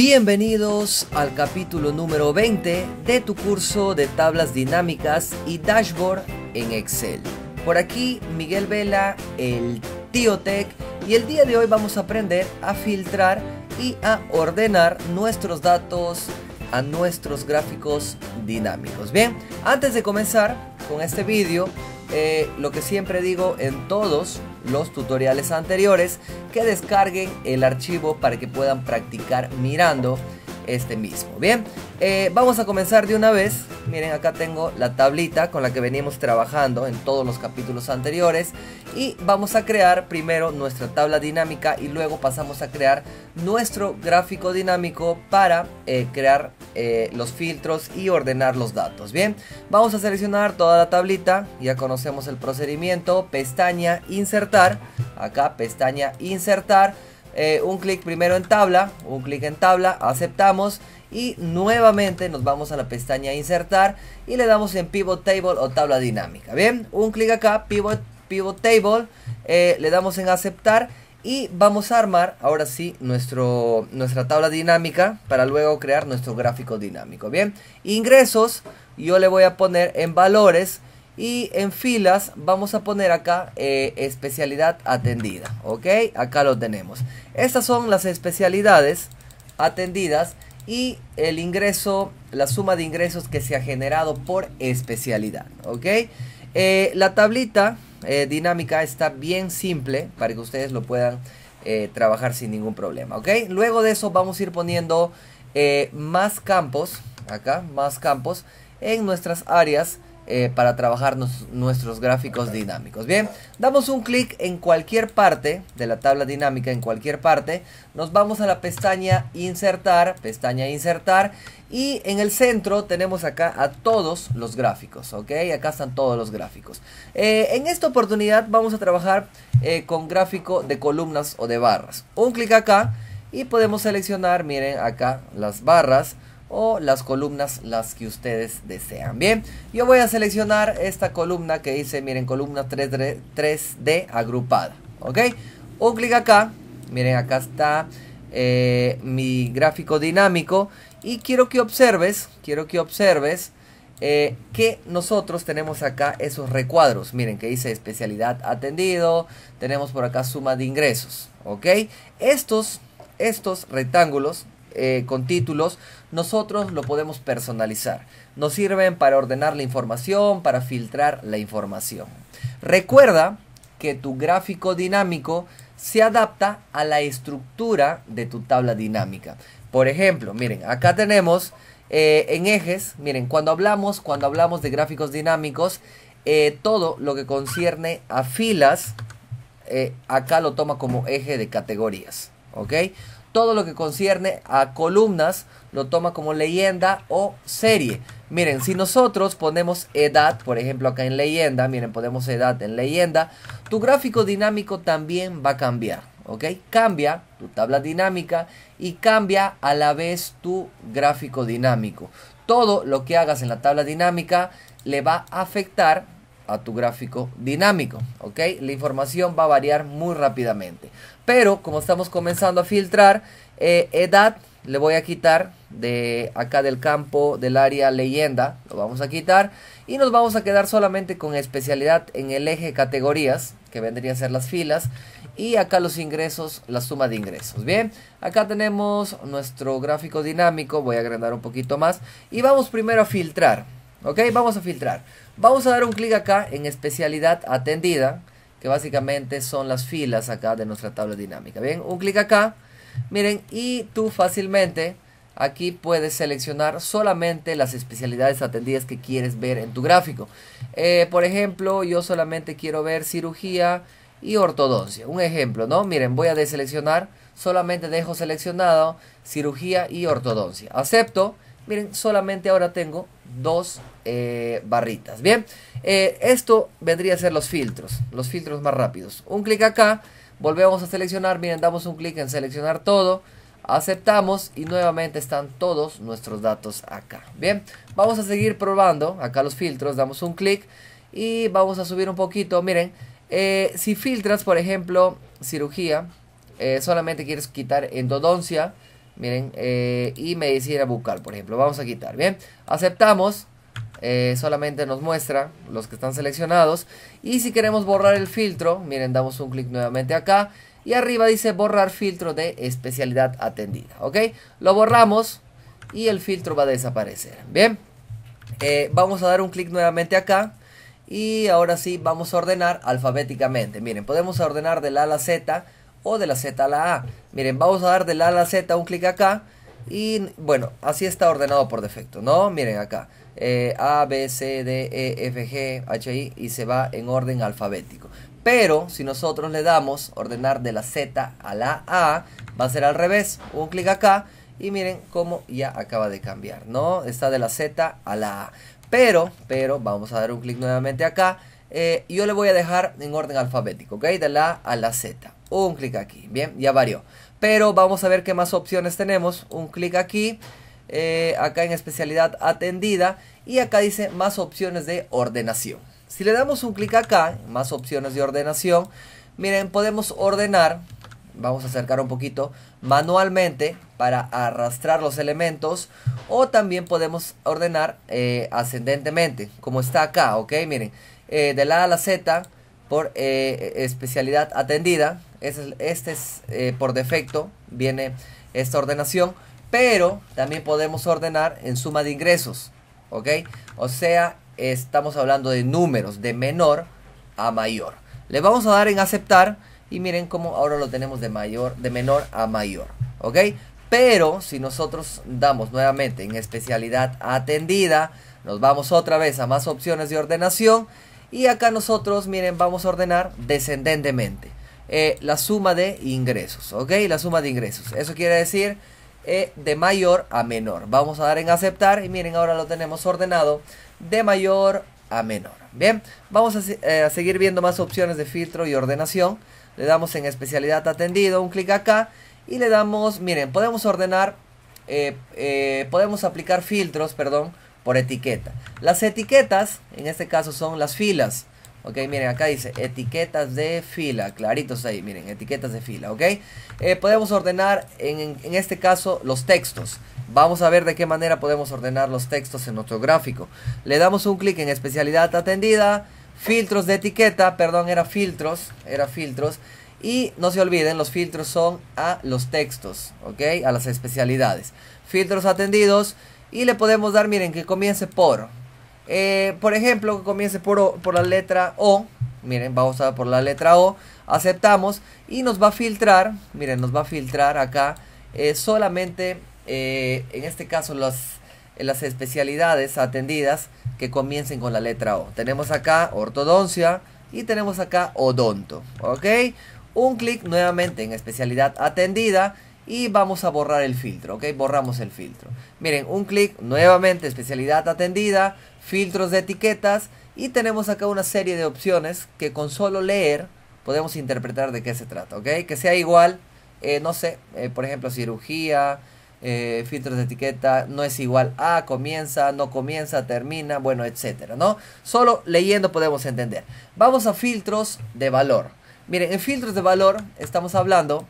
Bienvenidos al capítulo número 20 de tu curso de tablas dinámicas y dashboard en Excel. Por aquí Miguel Vela, el tío Tech, y el día de hoy vamos a aprender a filtrar y a ordenar nuestros datos a nuestros gráficos dinámicos. Bien, antes de comenzar con este vídeo, eh, lo que siempre digo en todos los tutoriales anteriores, que descarguen el archivo para que puedan practicar mirando este mismo. Bien, eh, vamos a comenzar de una vez. Miren, acá tengo la tablita con la que venimos trabajando en todos los capítulos anteriores y vamos a crear primero nuestra tabla dinámica y luego pasamos a crear nuestro gráfico dinámico para eh, crear eh, los filtros y ordenar los datos bien vamos a seleccionar toda la tablita ya conocemos el procedimiento pestaña insertar acá pestaña insertar eh, un clic primero en tabla un clic en tabla aceptamos y nuevamente nos vamos a la pestaña insertar y le damos en pivot table o tabla dinámica bien un clic acá pivot pivot table, eh, le damos en aceptar y vamos a armar ahora sí nuestro, nuestra tabla dinámica para luego crear nuestro gráfico dinámico. Bien, ingresos yo le voy a poner en valores y en filas vamos a poner acá eh, especialidad atendida. Ok, acá lo tenemos. Estas son las especialidades atendidas y el ingreso, la suma de ingresos que se ha generado por especialidad. Ok, eh, la tablita eh, dinámica está bien simple para que ustedes lo puedan eh, trabajar sin ningún problema, ¿ok? Luego de eso vamos a ir poniendo eh, más campos, acá, más campos en nuestras áreas eh, para trabajar nuestros gráficos dinámicos. Bien, damos un clic en cualquier parte de la tabla dinámica, en cualquier parte. Nos vamos a la pestaña insertar, pestaña insertar. Y en el centro tenemos acá a todos los gráficos, ¿ok? Acá están todos los gráficos. Eh, en esta oportunidad vamos a trabajar eh, con gráfico de columnas o de barras. Un clic acá y podemos seleccionar, miren acá, las barras o las columnas las que ustedes desean. Bien, yo voy a seleccionar esta columna que dice, miren, columna 3D, agrupada, ¿ok? Un clic acá, miren, acá está eh, mi gráfico dinámico y quiero que observes, quiero que observes eh, que nosotros tenemos acá esos recuadros, miren, que dice especialidad atendido, tenemos por acá suma de ingresos, ¿ok? Estos, estos rectángulos eh, con títulos, nosotros lo podemos personalizar. Nos sirven para ordenar la información, para filtrar la información. Recuerda que tu gráfico dinámico se adapta a la estructura de tu tabla dinámica. Por ejemplo, miren, acá tenemos eh, en ejes, miren, cuando hablamos, cuando hablamos de gráficos dinámicos, eh, todo lo que concierne a filas, acá lo toma como eje de categorías, ¿ok? todo lo que concierne a columnas lo toma como leyenda o serie. Miren, si nosotros ponemos edad, por ejemplo acá en leyenda, miren, ponemos edad en leyenda, tu gráfico dinámico también va a cambiar, ¿ok? Cambia tu tabla dinámica y cambia a la vez tu gráfico dinámico. Todo lo que hagas en la tabla dinámica le va a afectar a tu gráfico dinámico. ¿ok? La información va a variar muy rápidamente. Pero como estamos comenzando a filtrar, eh, edad le voy a quitar de acá del campo del área leyenda. Lo vamos a quitar. Y nos vamos a quedar solamente con especialidad en el eje categorías, que vendría a ser las filas. Y acá los ingresos, la suma de ingresos. Bien, acá tenemos nuestro gráfico dinámico. Voy a agrandar un poquito más. Y vamos primero a filtrar. ¿Ok? Vamos a filtrar. Vamos a dar un clic acá en especialidad atendida, que básicamente son las filas acá de nuestra tabla dinámica. Bien, un clic acá, miren, y tú fácilmente aquí puedes seleccionar solamente las especialidades atendidas que quieres ver en tu gráfico. Eh, por ejemplo, yo solamente quiero ver cirugía y ortodoncia. Un ejemplo, ¿no? Miren, voy a deseleccionar, solamente dejo seleccionado cirugía y ortodoncia. Acepto miren, solamente ahora tengo dos eh, barritas. Bien, eh, esto vendría a ser los filtros, los filtros más rápidos. Un clic acá, volvemos a seleccionar, miren, damos un clic en seleccionar todo, aceptamos y nuevamente están todos nuestros datos acá. Bien, vamos a seguir probando acá los filtros, damos un clic y vamos a subir un poquito, miren, eh, si filtras, por ejemplo, cirugía, solamente quieres quitar endodoncia, Miren, eh, y me hiciera ir buscar, por ejemplo. Vamos a quitar, ¿bien? Aceptamos. Eh, solamente nos muestra los que están seleccionados. Y si queremos borrar el filtro, miren, damos un clic nuevamente acá. Y arriba dice borrar filtro de especialidad atendida, ¿ok? Lo borramos y el filtro va a desaparecer, ¿bien? Eh, vamos a dar un clic nuevamente acá. Y ahora sí, vamos a ordenar alfabéticamente. Miren, podemos ordenar de la a la Z o de la Z a la A. Miren, vamos a dar de la A a la Z un clic acá. Y bueno, así está ordenado por defecto, ¿no? Miren acá. Eh, a, B, C, D, E, F, G, H, I y se va en orden alfabético. Pero si nosotros le damos ordenar de la Z a la A, va a ser al revés. Un clic acá y miren cómo ya acaba de cambiar, ¿no? Está de la Z a la A. Pero, pero, vamos a dar un clic nuevamente acá. Eh, yo le voy a dejar en orden alfabético, ¿ok? De la A a la Z un clic aquí. Bien, ya varió. Pero vamos a ver qué más opciones tenemos. Un clic aquí. Eh, acá en especialidad atendida. Y acá dice más opciones de ordenación. Si le damos un clic acá, más opciones de ordenación. Miren, podemos ordenar. Vamos a acercar un poquito manualmente para arrastrar los elementos. O también podemos ordenar eh, ascendentemente, como está acá, ¿ok? Miren, eh, de la A a la Z por eh, eh, especialidad atendida. Este, este es, eh, por defecto, viene esta ordenación, pero también podemos ordenar en suma de ingresos, ¿ok? O sea, estamos hablando de números de menor a mayor. Le vamos a dar en aceptar y miren cómo ahora lo tenemos de mayor, de menor a mayor, ¿ok? Pero si nosotros damos nuevamente en especialidad atendida, nos vamos otra vez a más opciones de ordenación y acá nosotros, miren, vamos a ordenar descendentemente. Eh, la suma de ingresos, ¿ok? La suma de ingresos. Eso quiere decir eh, de mayor a menor. Vamos a dar en aceptar y miren, ahora lo tenemos ordenado de mayor a menor. Bien, vamos a, eh, a seguir viendo más opciones de filtro y ordenación. Le damos en especialidad atendido, un clic acá y le damos, miren, podemos ordenar, podemos aplicar filtros, perdón, por etiqueta. Las etiquetas, en este caso, son las filas. Ok, miren, acá dice etiquetas de fila, claritos ahí, miren, etiquetas de fila, ok. Eh, podemos ordenar, en, en, este caso, los textos. Vamos a ver de qué manera podemos ordenar los textos en nuestro gráfico. Le damos un clic en especialidad atendida, filtros de etiqueta, perdón, era filtros, era filtros. Y no se olviden, los filtros son a los textos, ok, a las especialidades. Filtros atendidos, y le podemos dar, miren, que comience por. Eh, por ejemplo, que comience por, por la letra O. Miren, vamos a por la letra O. Aceptamos. Y nos va a filtrar. Miren, nos va a filtrar acá. Eh, solamente, eh, en este caso, las, las especialidades atendidas que comiencen con la letra O. Tenemos acá ortodoncia y tenemos acá odonto. ¿Ok? Un clic nuevamente en especialidad atendida y vamos a borrar el filtro, ¿ok? Borramos el filtro. Miren, un clic, nuevamente especialidad atendida, filtros de etiquetas y tenemos acá una serie de opciones que con solo leer podemos interpretar de qué se trata, ¿ok? Que sea igual, eh, no sé, eh, por ejemplo, cirugía, eh, filtros de etiqueta, no es igual a, comienza, no comienza, termina, bueno, etcétera, ¿no? Solo leyendo podemos entender. Vamos a filtros de valor. Miren, en filtros de valor estamos hablando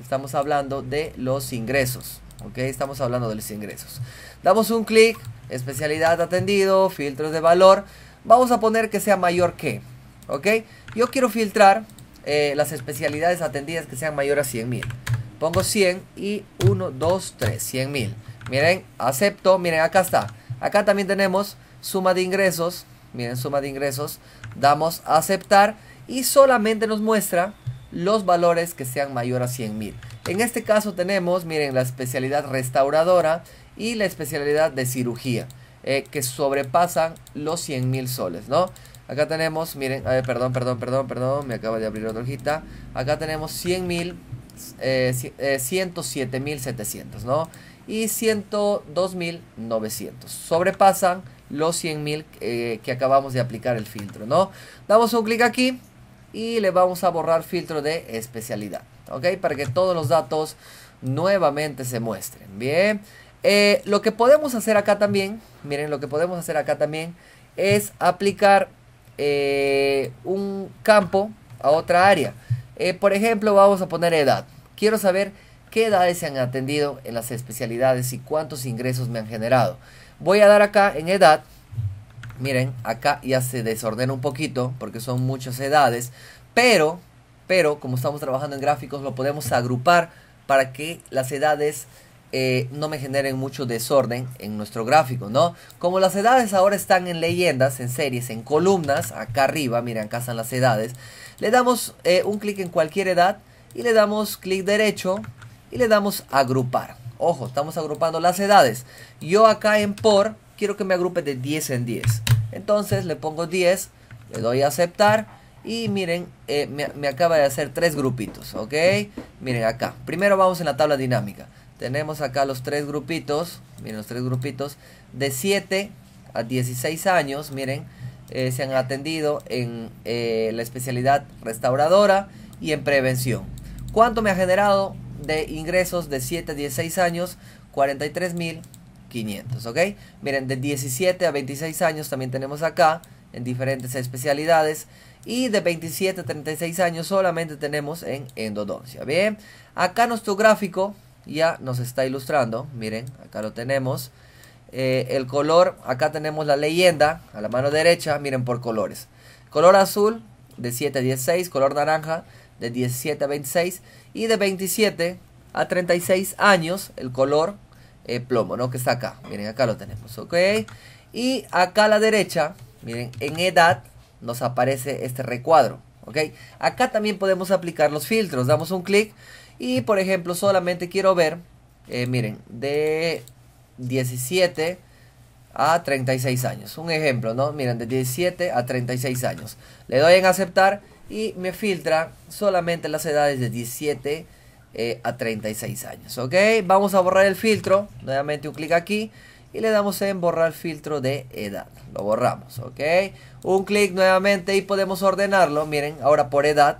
Estamos hablando de los ingresos. Ok, estamos hablando de los ingresos. Damos un clic, especialidad atendido, filtros de valor. Vamos a poner que sea mayor que. Ok, yo quiero filtrar eh, las especialidades atendidas que sean mayores a 100 mil. Pongo 100 y 1, 2, 3, 100 mil. Miren, acepto. Miren, acá está. Acá también tenemos suma de ingresos. Miren, suma de ingresos. Damos a aceptar y solamente nos muestra los valores que sean mayor a 100.000. En este caso tenemos, miren, la especialidad restauradora y la especialidad de cirugía, eh, que sobrepasan los 100.000 soles, ¿no? Acá tenemos, miren, perdón, perdón, perdón, perdón, me acaba de abrir otra hojita. Acá tenemos 100.000, eh, 107.700, eh, ¿no? Y 102.900. Sobrepasan los 100.000 eh, que acabamos de aplicar el filtro, ¿no? Damos un clic aquí y le vamos a borrar filtro de especialidad. ¿Ok? Para que todos los datos nuevamente se muestren. Bien. Eh, lo que podemos hacer acá también, miren, lo que podemos hacer acá también es aplicar eh, un campo a otra área. Eh, por ejemplo, vamos a poner edad. Quiero saber qué edades se han atendido en las especialidades y cuántos ingresos me han generado. Voy a dar acá en edad Miren, acá ya se desordena un poquito porque son muchas edades, pero, pero como estamos trabajando en gráficos lo podemos agrupar para que las edades eh, no me generen mucho desorden en nuestro gráfico, ¿no? Como las edades ahora están en leyendas, en series, en columnas, acá arriba, miren, acá están las edades, le damos eh, un clic en cualquier edad y le damos clic derecho y le damos agrupar. Ojo, estamos agrupando las edades. Yo acá en por quiero que me agrupe de 10 en 10. Entonces le pongo 10, le doy a aceptar y miren, eh, me, acaba de hacer tres grupitos, ¿ok? Miren acá, primero vamos en la tabla dinámica. Tenemos acá los tres grupitos, miren los tres grupitos, de 7 a 16 años, miren, eh, se han atendido en eh, la especialidad restauradora y en prevención. ¿Cuánto me ha generado de ingresos de 7 a 16 años? 43 mil 500, ¿ok? Miren, de 17 a 26 años también tenemos acá en diferentes especialidades y de 27 a 36 años solamente tenemos en endodoncia, ¿bien? Acá nuestro gráfico ya nos está ilustrando, miren, acá lo tenemos. Eh, el color, acá tenemos la leyenda a la mano derecha, miren por colores. Color azul de 7 a 16, color naranja de 17 a 26 y de 27 a 36 años el color eh, plomo, ¿no? Que está acá. Miren, acá lo tenemos, ¿ok? Y acá a la derecha, miren, en edad nos aparece este recuadro, ¿ok? Acá también podemos aplicar los filtros. Damos un clic y, por ejemplo, solamente quiero ver, eh, miren, de 17 a 36 años. Un ejemplo, ¿no? Miren, de 17 a 36 años. Le doy en aceptar y me filtra solamente las edades de 17 eh, a 36 años. Ok, vamos a borrar el filtro. Nuevamente un clic aquí y le damos en borrar filtro de edad. Lo borramos, ok. Un clic nuevamente y podemos ordenarlo. Miren, ahora por edad,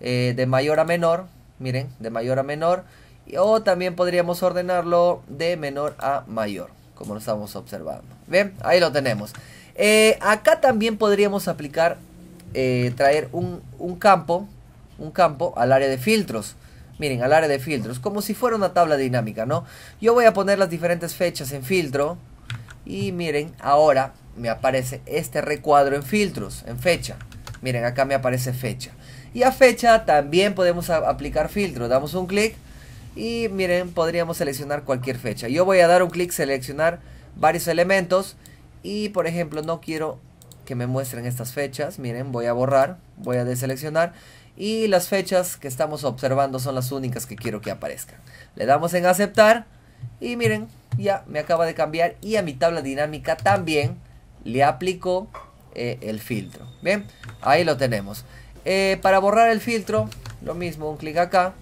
eh, de mayor a menor. Miren, de mayor a menor. O también podríamos ordenarlo de menor a mayor, como lo estamos observando. Bien, ahí lo tenemos. Eh, acá también podríamos aplicar, traer un campo, un campo al área de filtros. Miren, al área de filtros, como si fuera una tabla dinámica, ¿no? Yo voy a poner las diferentes fechas en filtro. Y miren, ahora me aparece este recuadro en filtros, en fecha. Miren, acá me aparece fecha. Y a fecha también podemos aplicar filtro. Damos un clic y miren, podríamos seleccionar cualquier fecha. Yo voy a dar un clic, seleccionar varios elementos. Y por ejemplo, no quiero que me muestren estas fechas. Miren, voy a borrar, voy a deseleccionar y las fechas que estamos observando son las únicas que quiero que aparezcan. Le damos en aceptar y miren, ya me acaba de cambiar y a mi tabla dinámica también le aplico eh, el filtro. Bien, ahí lo tenemos. Eh, para borrar el filtro, lo mismo, un clic acá,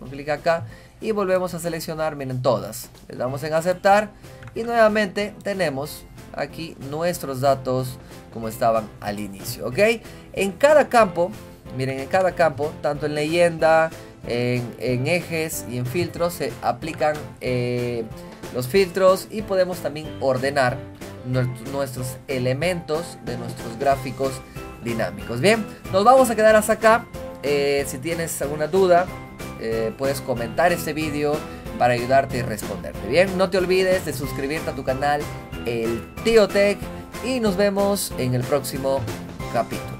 un clic acá y volvemos a seleccionar, miren todas. Le damos en aceptar y nuevamente tenemos aquí nuestros datos como estaban al inicio, ¿ok? En cada campo Miren, en cada campo, tanto en leyenda, en, ejes y en filtros, se aplican eh, los filtros y podemos también ordenar nuestros elementos de nuestros gráficos dinámicos. Bien, nos vamos a quedar hasta acá. Eh, si tienes alguna duda, eh, puedes comentar este vídeo para ayudarte y responderte. Bien, no te olvides de suscribirte a tu canal, el Tío Tech, y nos vemos en el próximo capítulo.